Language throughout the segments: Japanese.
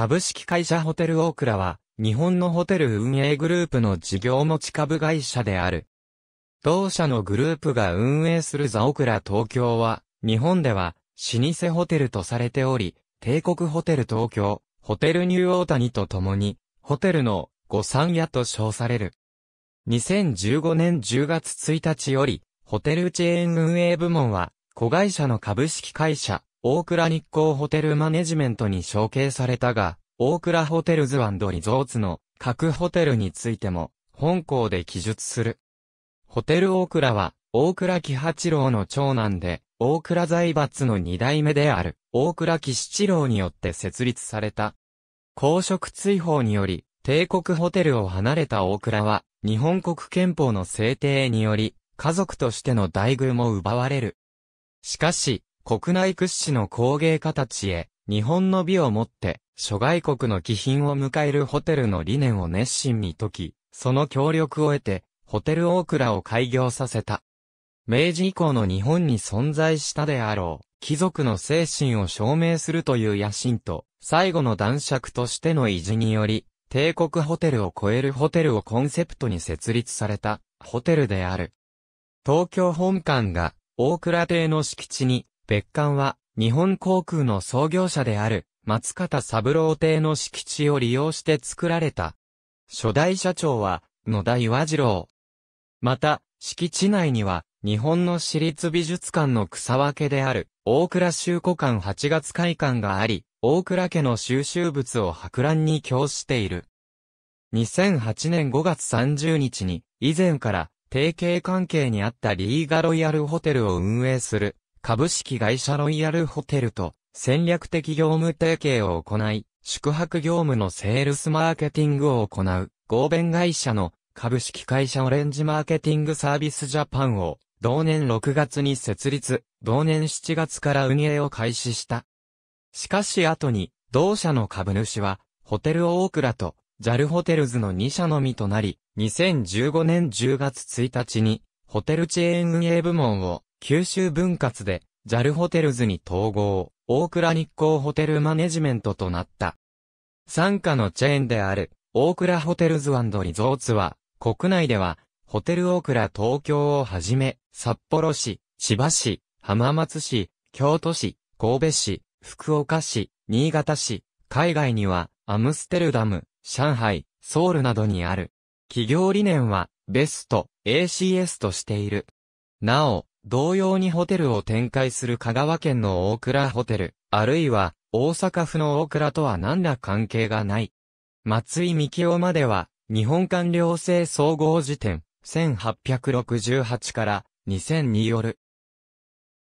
株式会社ホテルオークラは、日本のホテル運営グループの事業持ち株会社である。同社のグループが運営するザオクラ東京は、日本では、老舗ホテルとされており、帝国ホテル東京、ホテルニューオータニと共に、ホテルの御三夜と称される。2015年10月1日より、ホテルチェーン運営部門は、子会社の株式会社、大倉日光ホテルマネジメントに承継されたが、大倉ホテルズリゾーツの各ホテルについても、本校で記述する。ホテル大倉は、大倉喜八郎の長男で、大倉財閥の二代目である、大倉喜七郎によって設立された。公職追放により、帝国ホテルを離れた大倉は、日本国憲法の制定により、家族としての待遇も奪われる。しかし、国内屈指の工芸家たちへ、日本の美をもって、諸外国の気品を迎えるホテルの理念を熱心に解き、その協力を得て、ホテルオークラを開業させた。明治以降の日本に存在したであろう、貴族の精神を証明するという野心と、最後の男爵としての維持により、帝国ホテルを超えるホテルをコンセプトに設立された、ホテルである。東京本館が、大倉邸の敷地に、別館は、日本航空の創業者である、松方三郎邸の敷地を利用して作られた。初代社長は、野田岩次郎。また、敷地内には、日本の私立美術館の草分けである、大倉修古館8月会館があり、大倉家の収集物を博覧に供している。2008年5月30日に、以前から、提携関係にあったリーガロイヤルホテルを運営する、株式会社ロイヤルホテルと戦略的業務提携を行い、宿泊業務のセールスマーケティングを行う、合弁会社の株式会社オレンジマーケティングサービスジャパンを、同年6月に設立、同年7月から運営を開始した。しかし後に、同社の株主は、ホテルオークラと、JAL ホテルズの2社のみとなり、2015年10月1日に、ホテルチェーン運営部門を、九州分割で、JAL ホテルズに統合、大倉日光ホテルマネジメントとなった。傘下のチェーンである、大倉ホテルズリゾーツは、国内では、ホテル大倉東京をはじめ、札幌市、千葉市、浜松市、京都市、神戸市、福岡市、新潟市、海外には、アムステルダム、上海、ソウルなどにある。企業理念は、ベスト、ACS としている。なお、同様にホテルを展開する香川県の大倉ホテル、あるいは大阪府の大倉とは何ら関係がない。松井幹夫までは、日本官僚制総合辞典、1868から2000による。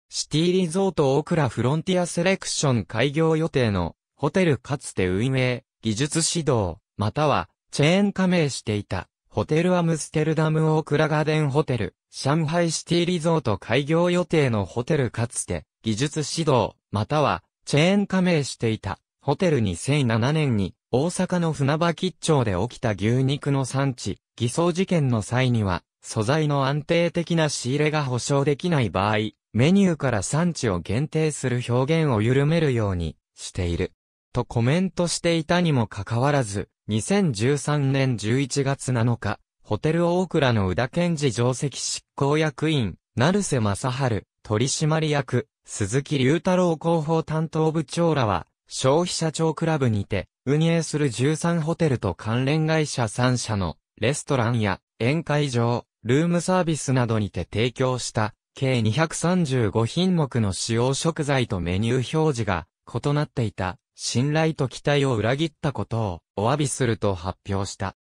シティリゾート大倉フロンティアセレクション開業予定の、ホテルかつて運営、技術指導、または、チェーン加盟していた。ホテルアムステルダムオークラガーデンホテル、上海シティリゾート開業予定のホテルかつて、技術指導、または、チェーン加盟していた、ホテル2007年に、大阪の船場吉町で起きた牛肉の産地、偽装事件の際には、素材の安定的な仕入れが保証できない場合、メニューから産地を限定する表現を緩めるようにしている。とコメントしていたにもかかわらず、2013年11月7日、ホテル大倉の宇田健治上席執行役員、成瀬正春、取締役、鈴木隆太郎広報担当部長らは、消費者庁クラブにて、運営する13ホテルと関連会社3社の、レストランや、宴会場、ルームサービスなどにて提供した、計235品目の使用食材とメニュー表示が、異なっていた信頼と期待を裏切ったことをお詫びすると発表した。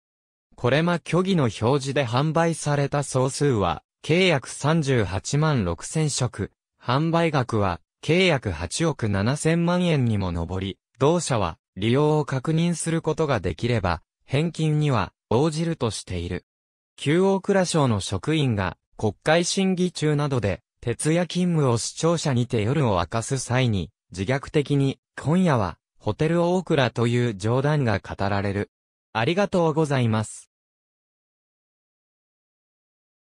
これま虚偽の表示で販売された総数は、契約38万6千食、販売額は、契約8億7千万円にも上り、同社は、利用を確認することができれば、返金には、応じるとしている。旧大蔵省の職員が、国会審議中などで、徹夜勤務を視聴者にて夜を明かす際に、自虐的に、今夜は、ホテルオークラという冗談が語られる。ありがとうございます。